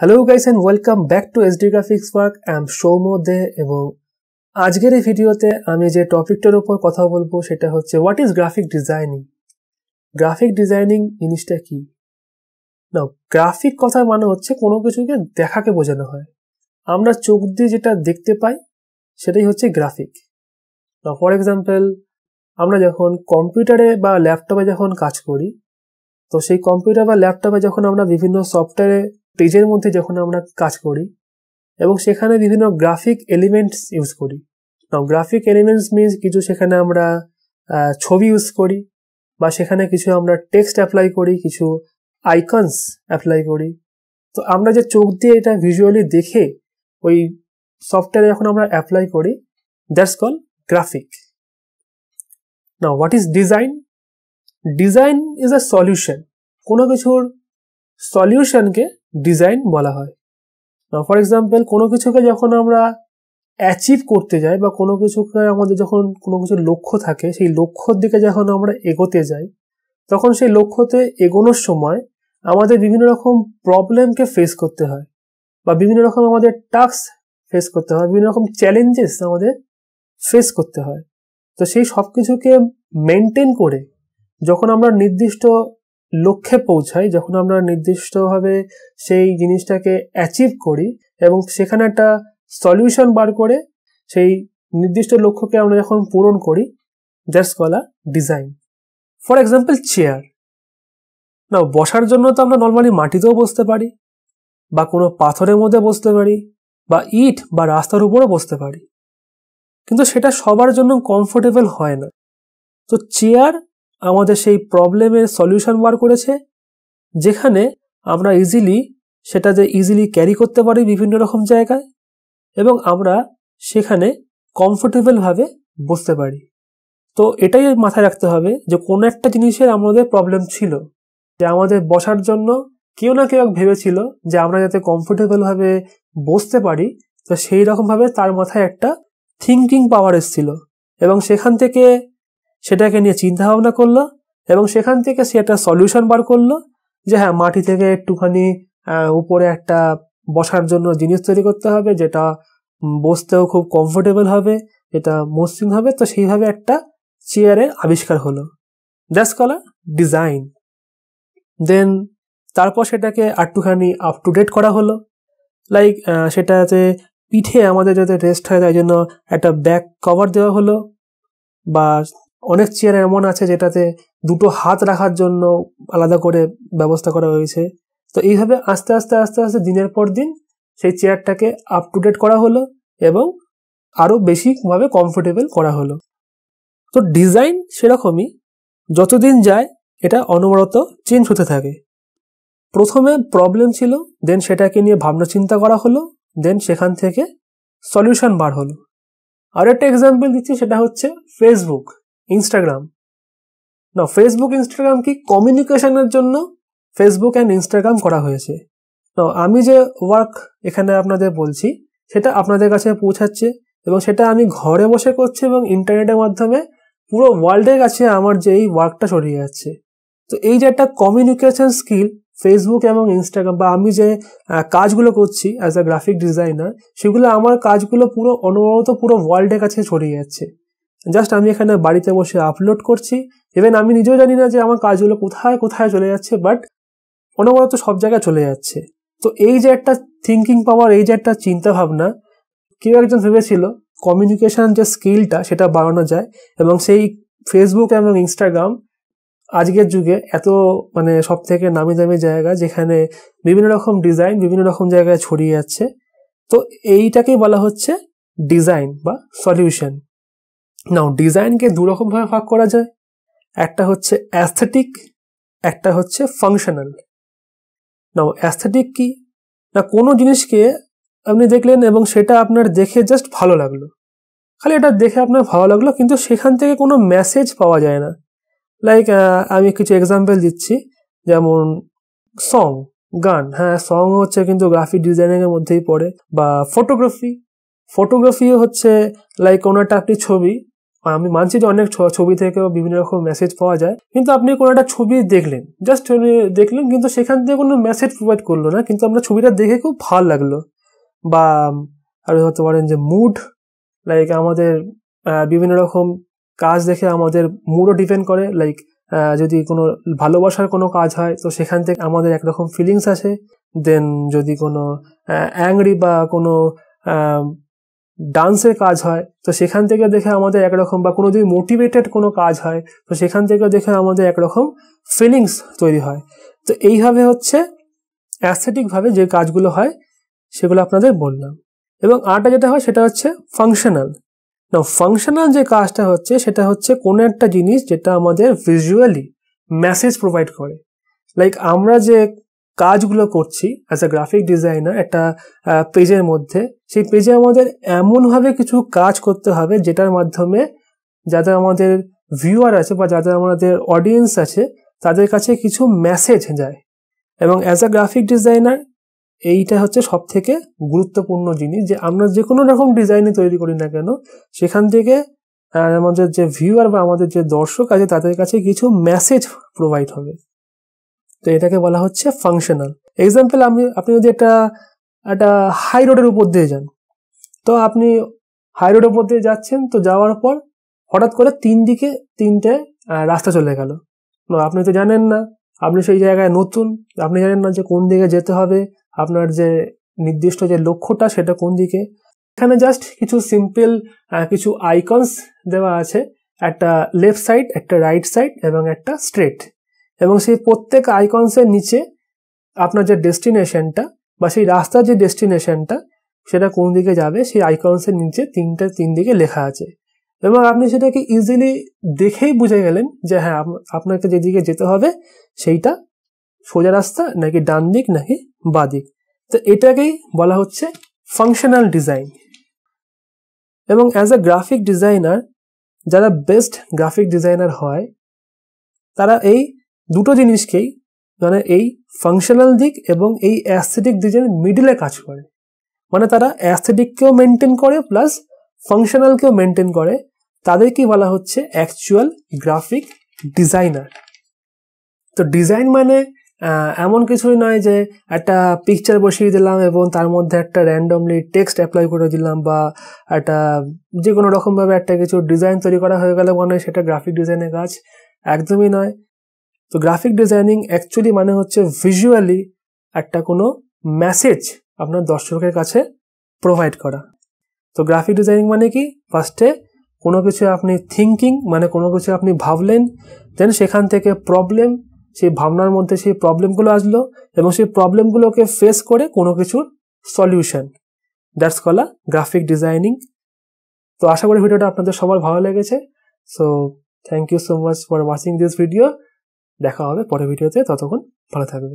hello guys and welcome back to SD graphics work am am Soumo Dey এবং আজকের এই ভিডিওতে আমি যে টপিকটার উপর কথা বলবো সেটা হচ্ছে what is graphic designing graphic designing জিনিসটা কি না গ্রাফিক কথার মানে হচ্ছে কোনো কিছুকে দেখাকে বোঝানো হয় আমরা চোখ দিয়ে যেটা দেখতে পাই সেটাই হচ্ছে গ্রাফিক না ফর এক্সাম্পল আমরা যখন কম্পিউটারে বা ল্যাপটপে যখন কাজ করি তো সেই কম্পিউটার বা ল্যাপটপে যখন আমরা বিভিন্ন সফটওয়্যারে পেজের মধ্যে যখন আমরা কাজ করি এবং সেখানে বিভিন্ন গ্রাফিক এলিমেন্টস ইউজ করি নাও গ্রাফিক এলিমেন্টস মিনস কিছু সেখানে আমরা ছবি ইউজ করি বা সেখানে কিছু আমরা টেক্সট অ্যাপ্লাই করি কিছু আইকনস অ্যাপ্লাই করি তো আমরা যে চোখ দিয়ে এটা ভিজুয়ালি দেখে ওই সফটওয়্যারে যখন আমরা অ্যাপ্লাই করি দ্যাটস কল গ্রাফিক না what is design design is a solution কোনো কিছুর সলিউশনকে ডিজাইন বলা হয় ফর এক্সাম্পল কোনো কিছুকে যখন আমরা অ্যাচিভ করতে যাই বা কোনো কিছুকে আমাদের যখন কোনো কিছু লক্ষ্য থাকে সেই লক্ষ্যর দিকে যখন আমরা এগোতে যাই তখন সেই লক্ষ্যতে এগোনোর সময় আমাদের বিভিন্ন রকম প্রবলেমকে ফেস করতে হয় বা বিভিন্ন রকম আমাদের টাস্ক ফেস করতে হয় বিভিন্ন রকম চ্যালেঞ্জেস আমাদের ফেস করতে হয় তো সেই সব কিছুকে মেনটেন করে যখন আমরা নির্দিষ্ট লক্ষ্যে পৌঁছাই যখন আমরা নির্দিষ্টভাবে সেই জিনিসটাকে অ্যাচিভ করি এবং সেখানে একটা সলিউশন বার করে সেই নির্দিষ্ট লক্ষ্যকে আমরা যখন পূরণ করি দ্যাটস কলা ডিজাইন ফর এক্সাম্পল চেয়ার না বসার জন্য তো আমরা নর্মালি মাটিতেও বসতে পারি বা কোনো পাথরের মধ্যে বসতে পারি বা ইট বা রাস্তার উপরও বসতে পারি কিন্তু সেটা সবার জন্য কমফোর্টেবল হয় না তো চেয়ার আমাদের সেই প্রবলেমের সলিউশন বার করেছে যেখানে আমরা ইজিলি সেটা যে ইজিলি ক্যারি করতে পারি বিভিন্ন রকম জায়গায় এবং আমরা সেখানে কমফোর্টেবলভাবে বসতে পারি তো এটাই মাথায় রাখতে হবে যে কোনো একটা জিনিসের আমাদের প্রবলেম ছিল যে আমাদের বসার জন্য কেউ না কেউ ভেবেছিল যে আমরা যাতে কমফোর্টেবলভাবে বসতে পারি তো সেই রকমভাবে তার মাথায় একটা থিঙ্কিং পাওয়ার এসেছিল এবং সেখান থেকে সেটাকে নিয়ে চিন্তা ভাবনা করলো এবং সেখান থেকে সে একটা সলিউশন বার করলো যে হ্যাঁ মাটি থেকে একটুখানি উপরে একটা বসার জন্য জিনিস তৈরি করতে হবে যেটা বসতেও খুব কমফোর্টেবল হবে এটা মসৃণ হবে তো সেইভাবে একটা চেয়ারের আবিষ্কার হলো দ্যাটস কলার ডিজাইন দেন তারপর সেটাকে একটুখানি আপ টু ডেট করা হলো লাইক সেটাতে পিঠে আমাদের যাতে রেস্ট হয় তাই জন্য একটা ব্যাক কভার দেওয়া হলো বা অনেক চেয়ার এমন আছে যেটাতে দুটো হাত রাখার জন্য আলাদা করে ব্যবস্থা করা হয়েছে তো এইভাবে আস্তে আস্তে আস্তে আস্তে দিনের পর দিন সেই চেয়ারটাকে আপ টু ডেট করা হলো এবং আরও বেশিভাবে কমফোর্টেবল করা হলো তো ডিজাইন সেরকমই যতদিন যায় এটা অনবরত চেঞ্জ হতে থাকে প্রথমে প্রবলেম ছিল দেন সেটাকে নিয়ে ভাবনা চিন্তা করা হলো দেন সেখান থেকে সলিউশন বার হলো আর একটা এক্সাম্পল দিচ্ছি সেটা হচ্ছে ফেসবুক ইনস্টাগ্রাম না ফেসবুক ইনস্টাগ্রাম কি কমিউনিকেশনের জন্য ফেসবুক অ্যান্ড ইনস্টাগ্রাম করা হয়েছে না আমি যে ওয়ার্ক এখানে আপনাদের বলছি সেটা আপনাদের কাছে পৌঁছাচ্ছে এবং সেটা আমি ঘরে বসে করছি এবং ইন্টারনেটের মাধ্যমে পুরো ওয়ার্ল্ডের কাছে আমার যে এই ওয়ার্কটা সরিয়ে যাচ্ছে তো এই যে একটা কমিউনিকেশন স্কিল ফেসবুক এবং ইনস্টাগ্রাম বা আমি যে কাজগুলো করছি অ্যাজ আ গ্রাফিক ডিজাইনার সেগুলো আমার কাজগুলো পুরো অনবরত পুরো ওয়ার্ল্ডের কাছে ছড়িয়ে যাচ্ছে জাস্ট আমি এখানে বাড়িতে বসে আপলোড করছি ইভেন আমি নিজেও জানি না যে আমার কাজগুলো কোথায় কোথায় চলে যাচ্ছে বাট অনবরত সব জায়গায় চলে যাচ্ছে তো এই যে একটা থিঙ্কিং পাওয়ার এই যে একটা চিন্তা ভাবনা কেউ একজন ভেবেছিল কমিউনিকেশন যে স্কিলটা সেটা বাড়ানো যায় এবং সেই ফেসবুক এবং ইনস্টাগ্রাম আজকের যুগে এত মানে সব থেকে নামি দামি জায়গা যেখানে বিভিন্ন রকম ডিজাইন বিভিন্ন রকম জায়গায় ছড়িয়ে যাচ্ছে তো এইটাকেই বলা হচ্ছে ডিজাইন বা সলিউশন নাও ডিজাইনকে দুরকমভাবে ভাগ করা যায় একটা হচ্ছে অ্যাস্থেটিক একটা হচ্ছে ফাংশনাল নাও অ্যাস্থেটিক কি না কোনো জিনিসকে আপনি দেখলেন এবং সেটা আপনার দেখে জাস্ট ভালো লাগলো খালি এটা দেখে আপনার ভালো লাগলো কিন্তু সেখান থেকে কোনো মেসেজ পাওয়া যায় না লাইক আমি কিছু এক্সাম্পল দিচ্ছি যেমন সং গান হ্যাঁ সং হচ্ছে কিন্তু গ্রাফিক ডিজাইনিংয়ের মধ্যেই পড়ে বা ফটোগ্রাফি ফটোগ্রাফিও হচ্ছে লাইক কোনো একটা আপনি ছবি আমি মানছি যে অনেক ছবি থেকে বিভিন্ন রকম মেসেজ পাওয়া যায় কিন্তু আপনি কোনো একটা ছবি দেখলেন জাস্ট দেখলেন কিন্তু সেখান থেকে কোনো মেসেজ প্রোভাইড করলো না কিন্তু আমরা ছবিটা দেখে খুব ভালো লাগলো বা আর হতে পারেন যে মুড লাইক আমাদের বিভিন্ন রকম কাজ দেখে আমাদের মুডও ডিপেন্ড করে লাইক যদি কোনো ভালোবাসার কোনো কাজ হয় তো সেখান থেকে আমাদের একরকম ফিলিংস আসে দেন যদি কোনো অ্যাংরি বা কোনো ডান্সের কাজ হয় তো সেখান থেকে দেখে আমাদের একরকম বা কোনো যদি মোটিভেটেড কোনো কাজ হয় তো সেখান থেকে দেখে আমাদের একরকম ফিলিংস তৈরি হয় তো এইভাবে হচ্ছে অ্যাস্থেটিকভাবে যে কাজগুলো হয় সেগুলো আপনাদের বললাম এবং আরটা যেটা হয় সেটা হচ্ছে ফাংশনাল না ফাংশনাল যে কাজটা হচ্ছে সেটা হচ্ছে কোনো একটা জিনিস যেটা আমাদের ভিজুয়ালি মেসেজ প্রোভাইড করে লাইক আমরা যে কাজগুলো করছি অ্যাজ আ গ্রাফিক ডিজাইনার একটা পেজের মধ্যে সেই পেজে আমাদের এমনভাবে কিছু কাজ করতে হবে যেটার মাধ্যমে যাদের আমাদের ভিউয়ার আছে বা যাদের আমাদের অডিয়েন্স আছে তাদের কাছে কিছু মেসেজ যায় এবং অ্যাজ আ গ্রাফিক ডিজাইনার এইটা হচ্ছে সব থেকে গুরুত্বপূর্ণ জিনিস যে আমরা যে কোনো রকম ডিজাইনে তৈরি করি না কেন সেখান থেকে আমাদের যে ভিউয়ার বা আমাদের যে দর্শক আছে তাদের কাছে কিছু মেসেজ প্রোভাইড হবে তো এটাকে বলা হচ্ছে ফাংশনাল এক্সাম্পল আমি আপনি যদি একটা একটা হাই রোডের উপর দিয়ে যান তো আপনি হাই রোডের উপর দিয়ে যাচ্ছেন তো যাওয়ার পর হঠাৎ করে তিন দিকে তিনটে রাস্তা চলে গেল আপনি তো জানেন না আপনি সেই জায়গায় নতুন আপনি জানেন না যে কোন দিকে যেতে হবে আপনার যে নির্দিষ্ট যে লক্ষ্যটা সেটা কোন দিকে এখানে জাস্ট কিছু সিম্পল কিছু আইকনস দেওয়া আছে একটা লেফট সাইড একটা রাইট সাইড এবং একটা স্ট্রেট এবং সেই প্রত্যেক আইকনসের নিচে আপনার যে ডেস্টিনেশনটা বা সেই রাস্তার যে ডেস্টিনেশনটা সেটা কোন দিকে যাবে সেই আইকনসের নিচে তিনটা তিন দিকে লেখা আছে এবং আপনি সেটাকে ইজিলি দেখেই বুঝে গেলেন যে হ্যাঁ আপনাকে যেদিকে যেতে হবে সেইটা সোজা রাস্তা নাকি ডান দিক নাকি বা দিক তো এটাকেই বলা হচ্ছে ফাংশনাল ডিজাইন এবং অ্যাজ এ গ্রাফিক ডিজাইনার যারা বেস্ট গ্রাফিক ডিজাইনার হয় তারা এই দুটো জিনিসকেই মানে এই ফাংশনাল দিক এবং এই অ্যাস্থেটিক দিকের মিডিলে কাজ করে মানে তারা অ্যাস্থেটিককেও মেনটেন করে প্লাস ফাংশনালকেও মেনটেন করে তাদেরকে বলা হচ্ছে অ্যাকচুয়াল গ্রাফিক ডিজাইনার তো ডিজাইন মানে এমন কিছুই নয় যে একটা পিকচার বসিয়ে দিলাম এবং তার মধ্যে একটা র্যান্ডমলি টেক্সট অ্যাপ্লাই করে দিলাম বা একটা যে কোনো রকমভাবে একটা কিছু ডিজাইন তৈরি করা হয়ে গেলে মনে হয় সেটা গ্রাফিক ডিজাইনের কাজ একদমই নয় তো গ্রাফিক ডিজাইনিং অ্যাকচুয়ালি মানে হচ্ছে ভিজুয়ালি একটা কোনো মেসেজ আপনার দর্শকের কাছে প্রোভাইড করা তো গ্রাফিক ডিজাইনিং মানে কি ফার্স্টে কোনো কিছু আপনি থিঙ্কিং মানে কোনো কিছু আপনি ভাবলেন দেন সেখান থেকে প্রবলেম সেই ভাবনার মধ্যে সেই প্রবলেমগুলো আসলো এবং সেই প্রবলেমগুলোকে ফেস করে কোনো কিছুর solution that's call graphic designing তো আশা করি ভিডিওটা আপনাদের সবার ভালো লেগেছে so thank you so much for watching this video দেখা হবে পরের ভিডিওতে ততক্ষণ ভালো থাকবে